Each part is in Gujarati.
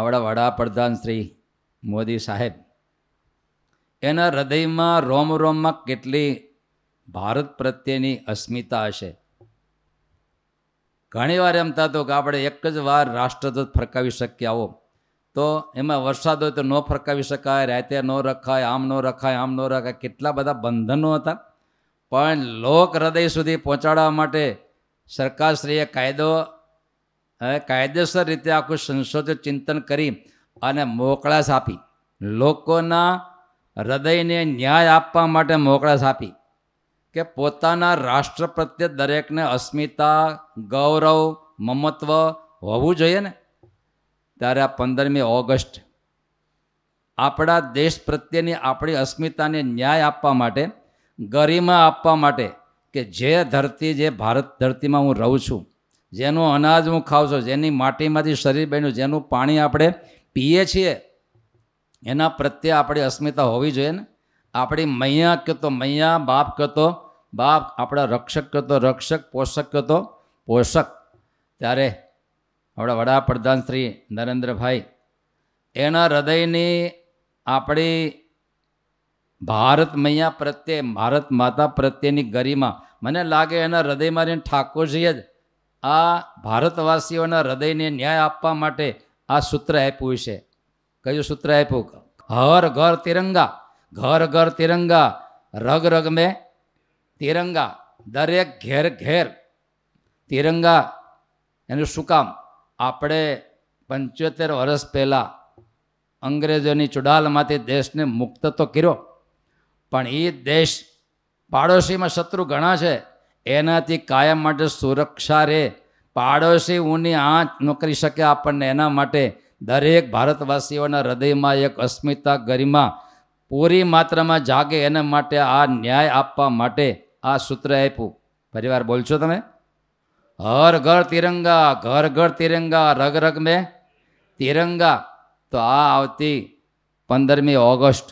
આપણા વડાપ્રધાન શ્રી મોદી સાહેબ એના હૃદયમાં રોમ રોમમાં કેટલી ભારત પ્રત્યેની અસ્મિતા હશે ઘણીવાર એમ થતું કે આપણે એક જ વાર રાષ્ટ્રધ્વજ ફરકાવી શકીએ આવો તો એમાં વરસાદ હોય તો ન ફરકાવી શકાય રાતે ન રખાય આમ ન રખાય આમ ન રખાય કેટલા બધા બંધનો હતા પણ લોક હૃદય સુધી પહોંચાડવા માટે સરકારશ્રીએ કાયદો હવે કાયદેસર રીતે આખું સંશોધિત ચિંતન કરી અને મોકળાશ આપી લોકોના હૃદયને ન્યાય આપવા માટે મોકળાશ આપી કે પોતાના રાષ્ટ્ર પ્રત્યે દરેકને અસ્મિતા ગૌરવ મમત્વ હોવું જોઈએ ને ત્યારે આ પંદરમી ઓગસ્ટ આપણા દેશ પ્રત્યેની આપણી અસ્મિતાને ન્યાય આપવા માટે ગરિમા આપવા માટે કે જે ધરતી જે ભારત ધરતીમાં હું રહું છું જેનું અનાજ હું ખાઉં છું જેની માટીમાંથી શરીર બન્યું જેનું પાણી આપણે પીએ છીએ એના પ્રત્યે આપણી અસ્મિતા હોવી જોઈએ ને આપણી મૈયા કહેતો મૈયા બાપ કહેતો બાપ આપણા રક્ષક કહેતો રક્ષક પોષક કહેતો પોષક ત્યારે આપણા વડાપ્રધાન શ્રી નરેન્દ્રભાઈ એના હૃદયની આપણી ભારત મૈયા પ્રત્યે ભારત માતા પ્રત્યેની ગરિમા મને લાગે એના હૃદયમાં રહીને ઠાકોરજીએ જ આ ભારતવાસીઓના હૃદયને ન્યાય આપવા માટે આ સૂત્ર આપ્યું છે કયું સૂત્ર આપ્યું હર ઘર તિરંગા ઘર ઘર તિરંગા રગ રગ મેં તિરંગા દરેક ઘેર ઘેર તિરંગા એનું શું કામ આપણે પંચોતેર વર્ષ પહેલાં અંગ્રેજોની ચુડાલમાંથી દેશને મુક્ત તો કર્યો પણ એ દેશ પાડોશીમાં શત્રુ ઘણા છે એનાથી કાયમ માટે સુરક્ષા રહે પાડોશી ઊની આંચ નોકરી શકે આપણને એના માટે દરેક ભારતવાસીઓના હૃદયમાં એક અસ્મિતા ગરિમા પૂરી માત્રામાં જાગે એના માટે આ ન્યાય આપવા માટે આ સૂત્ર આપ્યું પરિવાર બોલશો તમે હર ઘર તિરંગા ઘર ઘર તિરંગા રગ રગ મેં તિરંગા તો આ આવતી પંદરમી ઓગસ્ટ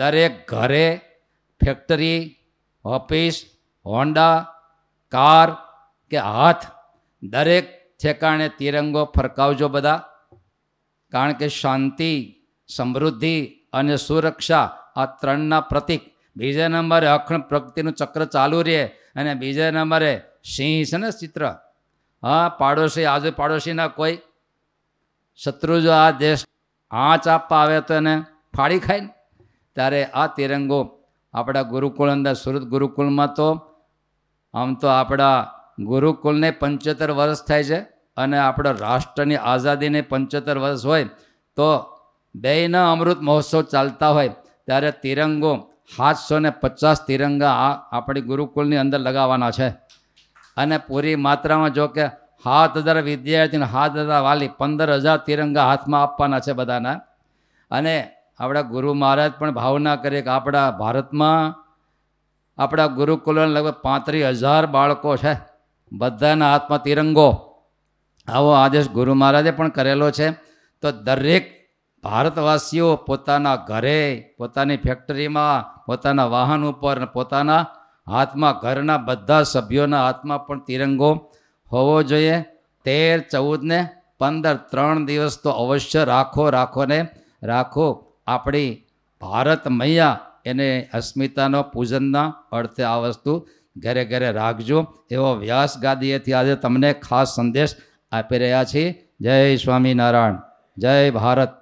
દરેક ઘરે ફેક્ટરી ઓફિસ હોન્ડા કાર કે હાથ દરેક ઠેકાણે તિરંગો ફરકાવજો બધા કારણ કે શાંતિ સમૃદ્ધિ અને સુરક્ષા આ ત્રણના પ્રતિક બીજા નંબરે અખંડ પ્રગતિનું ચક્ર ચાલુ રહે અને બીજા નંબરે સિંહ છે ને ચિત્ર હા પાડોશી આજે પાડોશીના કોઈ શત્રુ જો આ દેશ આંચ આપવા આવે તો એને ફાડી ખાય ને ત્યારે આ તિરંગો આપણા ગુરુકુળ અંદર સુરત ગુરુકુળમાં તો આમ તો આપણા ગુરુકુલને પંચોતેર વર્ષ થાય છે અને આપણા રાષ્ટ્રની આઝાદીને પંચોતેર વર્ષ હોય તો બેયના અમૃત મહોત્સવ ચાલતા હોય ત્યારે તિરંગો સાતસો ને પચાસ તિરંગા આપણી ગુરુકુલની અંદર લગાવવાના છે અને પૂરી માત્રામાં જો કે હાથ હજાર વિદ્યાર્થીને હાથ હજાર વાલી પંદર હજાર તિરંગા હાથમાં આપવાના છે બધાના અને આપણા ગુરુ મહારાજ પણ ભાવના કરે કે આપણા ભારતમાં આપણા ગુરુકુલના લગભગ પાંત્રીસ હજાર બાળકો છે બધાના હાથમાં તિરંગો આવો આદેશ ગુરુ મહારાજે પણ કરેલો છે તો દરેક ભારતવાસીઓ પોતાના ઘરે પોતાની ફેક્ટરીમાં પોતાના વાહન ઉપર પોતાના હાથમાં ઘરના બધા સભ્યોના હાથમાં પણ તિરંગો હોવો જોઈએ તેર ચૌદને પંદર ત્રણ દિવસ તો અવશ્ય રાખો રાખો ને રાખો આપણી ભારત મૈયા એને અસ્મિતાનો પૂજનના અર્થે આ વસ્તુ ઘરે ઘરે રાખજો એવો વ્યાસ ગાદીએથી આજે તમને ખાસ સંદેશ આપી રહ્યા છીએ જય સ્વામિનારાયણ જય ભારત